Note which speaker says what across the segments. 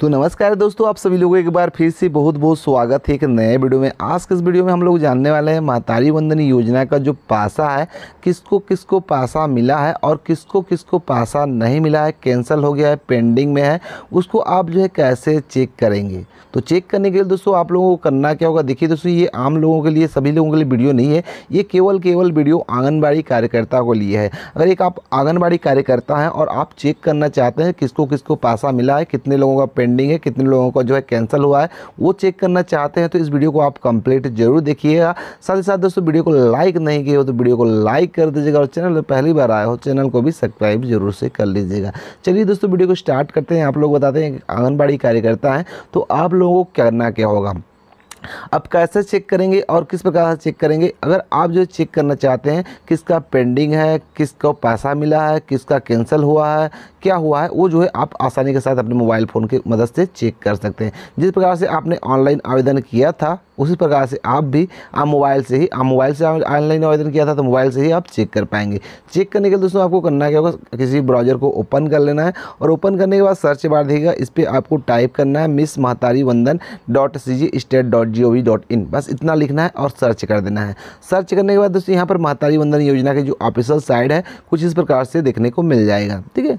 Speaker 1: तो नमस्कार दोस्तों आप सभी लोगों एक बार फिर से बहुत बहुत स्वागत है एक नए वीडियो में आज के इस वीडियो में हम लोग जानने वाले हैं मातारी वंदन योजना का जो पासा है किसको किसको पासा मिला है और किसको किसको पासा नहीं मिला है कैंसिल हो गया है पेंडिंग में है उसको आप जो है कैसे चेक करेंगे तो चेक करने के लिए दोस्तों आप लोगों को करना क्या होगा देखिए दोस्तों ये आम लोगों के लिए सभी लोगों के लिए वीडियो नहीं है ये केवल केवल वीडियो आंगनबाड़ी कार्यकर्ता को लिए है अगर एक आप आंगनबाड़ी कार्यकर्ता हैं और आप चेक करना चाहते हैं किसको किसको पासा मिला है कितने लोगों का पेंडिंग है कितने लोगों का जो है कैंसिल हुआ है वो चेक करना चाहते हैं तो इस वीडियो को आप कंप्लीट जरूर देखिएगा साथ ही साथ दोस्तों वीडियो को लाइक नहीं किए हो तो वीडियो को लाइक कर दीजिएगा और चैनल पर पहली बार आए हो चैनल को भी सब्सक्राइब जरूर से कर लीजिएगा चलिए दोस्तों वीडियो को स्टार्ट करते हैं आप लोग बताते हैं आंगनबाड़ी कार्यकर्ता है तो आप लोगों को करना क्या होगा अब कैसे चेक करेंगे और किस प्रकार से चेक करेंगे अगर आप जो चेक करना चाहते हैं किसका पेंडिंग है किसको पैसा मिला है किसका कैंसिल हुआ है क्या हुआ है वो जो है आप आसानी के साथ अपने मोबाइल फ़ोन की मदद से चेक कर सकते हैं जिस प्रकार से आपने ऑनलाइन आवेदन किया था उसी प्रकार से आप भी आप मोबाइल से ही आप मोबाइल से ऑनलाइन आवेदन किया था तो मोबाइल से ही आप चेक कर पाएंगे चेक करने के लिए दोस्तों आपको करना क्या होगा किसी ब्राउजर को ओपन कर लेना है और ओपन करने के बाद सर्च बार देखिएगा इस पर आपको टाइप करना है मिस Mahtari Vandan dot C G state dot G O V dot in बस इतना लिखना है और सर्च कर देना है सर्च करने के बाद दोस्तों यहाँ पर महतारी वंदन योजना की जो ऑफिशियल साइड है कुछ इस प्रकार से देखने को मिल जाएगा ठीक है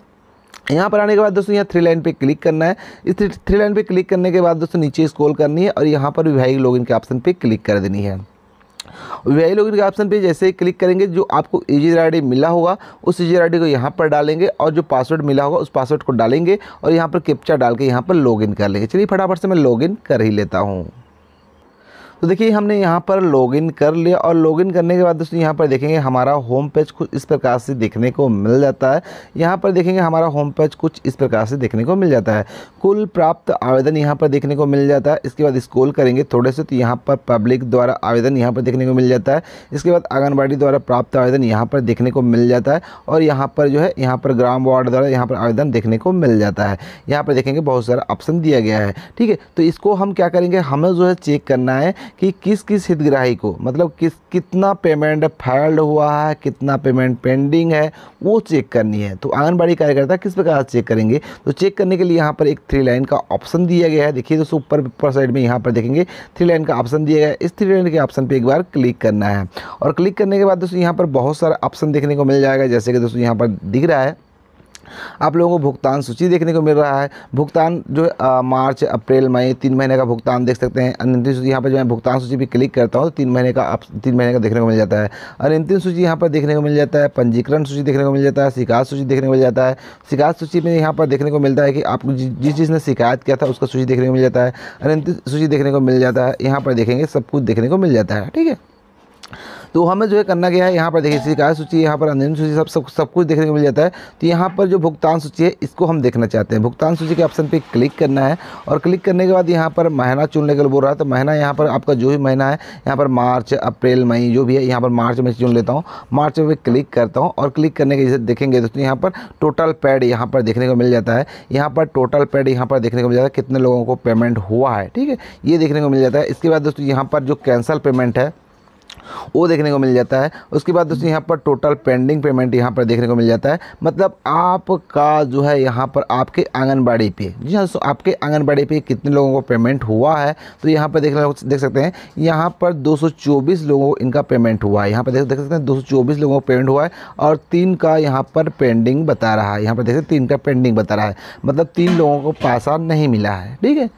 Speaker 1: यहाँ पर आने के बाद दोस्तों यहाँ थ्री लाइन पे क्लिक करना है इस थ्री लाइन पे क्लिक करने के बाद दोस्तों नीचे स्क्रॉल करनी है और यहाँ पर विवाहिक लॉगिन के ऑप्शन पे क्लिक कर देनी है वी लॉगिन के ऑप्शन पे जैसे ही क्लिक करेंगे जो आपको ईजीर आई मिला होगा उस ईजीर आई को यहाँ पर डालेंगे और जो पासवर्ड मिला होगा उस पासवर्ड को डालेंगे और यहाँ पर कैप्चा डाल के यहाँ पर इन कर लेंगे चलिए फटाफट से मैं इन कर ही लेता हूँ तो देखिए हमने यहाँ पर लॉगिन कर लिया और लॉगिन करने के बाद दोस्तों यहाँ पर देखेंगे हमारा होम पेज कुछ इस प्रकार से देखने को मिल जाता है यहाँ पर देखेंगे हमारा होम पेज कुछ इस प्रकार से देखने को मिल जाता है कुल प्राप्त आवेदन यहाँ पर देखने को मिल जाता है इसके बाद स्कोल करेंगे थोड़े से तो यहाँ पर पब्लिक द्वारा आवेदन यहाँ पर देखने को मिल जाता है इसके बाद आंगनबाड़ी द्वारा प्राप्त आवेदन यहाँ पर देखने को मिल जाता है और यहाँ पर जो है यहाँ पर ग्राम वार्ड द्वारा यहाँ पर आवेदन देखने को मिल जाता है यहाँ पर देखेंगे बहुत सारा ऑप्शन दिया गया है ठीक है तो इसको हम क्या करेंगे हमें जो है चेक करना है कि किस किस हितग्राही को मतलब किस कितना पेमेंट फाइल्ड हुआ है कितना पेमेंट पेंडिंग है वो चेक करनी है तो आंगनबाड़ी कार्यकर्ता किस प्रकार से चेक करेंगे तो चेक करने के लिए यहाँ पर एक थ्री लाइन का ऑप्शन दिया गया है देखिए दोस्तों ऊपर ऊपर साइड में यहाँ पर देखेंगे थ्री लाइन का ऑप्शन दिया गया है इस थ्री लाइन के ऑप्शन पर एक बार क्लिक करना है और क्लिक करने के बाद दोस्तों यहाँ पर बहुत सारा ऑप्शन देखने को मिल जाएगा जैसे कि दोस्तों यहाँ पर दिख रहा है आप लोगों को भुगतान सूची देखने को मिल रहा है भुगतान जो आ, मार्च अप्रैल मई तीन महीने का भुगतान देख सकते हैं अनंतिम सूची यहाँ पर जो मैं भुगतान सूची भी क्लिक करता हूँ तो तीन महीने का आप तीन महीने का देखने को मिल जाता है अनंतिम सूची यहाँ पर देखने को मिल जाता है पंजीकरण सूची देखने को मिल जाता है शिकायत सूची देखने को मिल जाता है शिकायत सूची में यहाँ पर देखने को मिलता है कि आपको जिस जिसने शिकायत किया था उसका सूची देखने को मिल जाता है अनंतिम सूची देखने को मिल जाता है यहाँ पर देखेंगे सब कुछ देखने को मिल जाता है ठीक है तो हमें जो है करना क्या है यहाँ पर देखिए शिकायत सूची यहाँ पर आमदनी सूची सब सब सब कुछ देखने को मिल जाता है तो यहाँ पर जो भुगतान सूची है इसको हम देखना चाहते हैं भुगतान सूची के ऑप्शन पे क्लिक करना है और क्लिक करने के बाद यहाँ पर महीना चुनने के लिए बोल रहा है तो महीना यहाँ पर आपका जो भी महीना है यहाँ पर मार्च अप्रैल मई जो भी है यहाँ पर मार्च में चुन लेता हूँ मार्च में क्लिक करता हूँ और क्लिक करने के जैसे देखेंगे दोस्तों यहाँ पर टोटल पैड यहाँ पर देखने को मिल जाता है यहाँ पर टोटल पैड यहाँ पर देखने को मिल जाता है कितने लोगों को पेमेंट हुआ है ठीक है ये देखने को मिल जाता है इसके बाद दोस्तों यहाँ पर जो कैंसल पेमेंट है वो देखने को मिल जाता है उसके बाद दोस्तों यहाँ पर टोटल पेंडिंग पेमेंट यहाँ पर देखने को मिल जाता है मतलब आपका जो है यहाँ पर आपके आंगनबाड़ी पे जी हाँ दोस्तों आपके आंगनबाड़ी पे कितने लोगों को पेमेंट हुआ है तो यहाँ पर देख देख सकते हैं यहाँ पर दो लोगों को इनका पेमेंट हुआ है यहाँ पर देख देख सकते हैं दो लोगों को पेमेंट हुआ है और तीन का यहाँ पर पेंडिंग बता रहा है यहाँ पर देख सकते तीन का पेंडिंग बता रहा है मतलब तीन लोगों को पैसा नहीं मिला है ठीक है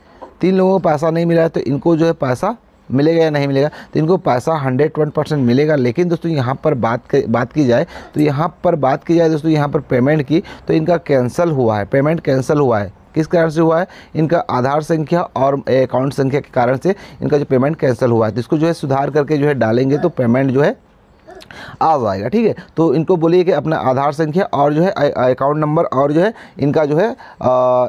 Speaker 1: तीन लोगों को पैसा नहीं मिला है तो इनको जो है पैसा मिलेगा या नहीं मिलेगा तो इनको पैसा हंड्रेड वन परसेंट मिलेगा लेकिन दोस्तों यहाँ पर बात कर, बात की जाए तो यहाँ पर बात की जाए दोस्तों यहाँ पर पेमेंट की तो इनका कैंसिल हुआ है पेमेंट कैंसिल हुआ है किस कारण से हुआ है इनका आधार संख्या और अकाउंट संख्या के कारण से इनका जो पेमेंट कैंसिल हुआ है तो इसको जो है सुधार करके जो है डालेंगे तो पेमेंट जो है आ जाएगा ठीक है तो इनको बोलिए कि अपना आधार संख्या और जो है अकाउंट नंबर और जो है इनका जो है आ,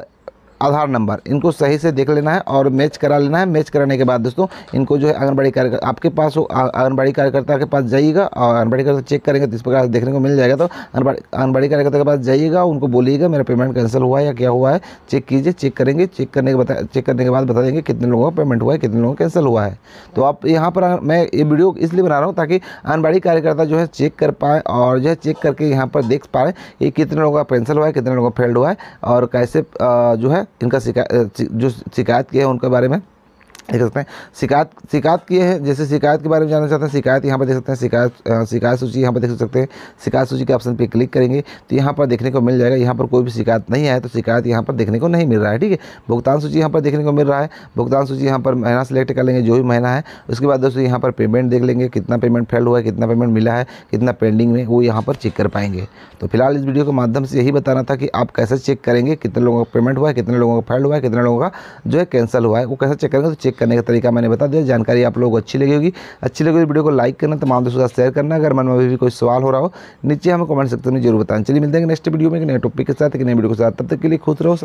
Speaker 1: आधार नंबर इनको सही से देख लेना है और मैच करा लेना है मैच कराने के बाद दोस्तों इनको जो है आंगनबाड़ी कार्यकर्ता आपके पास हो आंगनबाड़ी कार्यकर्ता के पास जाइएगा और आंगनबाड़ी कार्यकर्ता चेक करेंगे तो इस प्रकार देखने को मिल जाएगा तो आंगनबाड़ी कार्यकर्ता के पास जाइएगा उनको बोलिएगा मेरा पेमेंट कैंसिल हुआ है या क्या हुआ है चेक कीजिए चेक करेंगे चेक करने के बता चेक करने के बाद बता देंगे कितने लोगों का पेमेंट हुआ है कितने लोगों का कैंसिल हुआ है तो आप यहाँ पर मैं ये वीडियो इसलिए बना रहा हूँ ताकि आंगनबाड़ी कार्यकर्ता जो है चेक कर पाएँ और जो है चेक करके यहाँ पर देख पाए कि कितने लोगों का कैंसिल हुआ है कितने लोगों का फेल्ड हुआ है और कैसे जो है इनका शिकायत जो शिकायत किया है उनके बारे में देख सकते हैं शिकायत शिकायत की है जैसे शिकायत के बारे में जानना चाहते हैं शिकायत यहाँ पर देख सकते हैं शिकायत शिकायत सूची यहाँ पर देख सकते हैं शिकायत सूची के ऑप्शन पे क्लिक करेंगे तो यहाँ पर देखने को मिल जाएगा यहाँ पर कोई भी शिकायत नहीं आया तो शिकायत यहाँ पर देखने को नहीं मिल रहा है ठीक है भुगतान सूची यहाँ पर देखने को मिल रहा है भुगतान सूची यहाँ पर महीना सेलेक्ट कर लेंगे जो भी महीना है उसके बाद दोस्तों यहाँ पर पेमेंट देख लेंगे कितना पेमेंट फेल हुआ है कितना पेमेंट मिला है कितना पेंडिंग में वो यहाँ पर चेक कर पाएंगे तो फिलहाल इस वीडियो के माध्यम से यही बताना था कि आप कैसे चेक करेंगे कितने लोगों का पेमेंट हुआ है कितने लोगों का फेल हुआ है कितने लोगों का जो है कैंसिल हुआ है वो कैसे चेक करेंगे तो चेक करने का तरीका मैंने बता दिया जानकारी आप लोग अच्छी लगी होगी अच्छी लगी वीडियो को लाइक करना तमाम दोस्तों साथ शेयर करना अगर मन में अभी भी कोई सवाल हो रहा हो नीचे हमें कमेंट सकते में जरूर बताना चलिए मिलते हैं नेक्स्ट वीडियो में एक नए टॉपिक के साथ एक नए वीडियो के साथ तब तक के लिए खुश रहो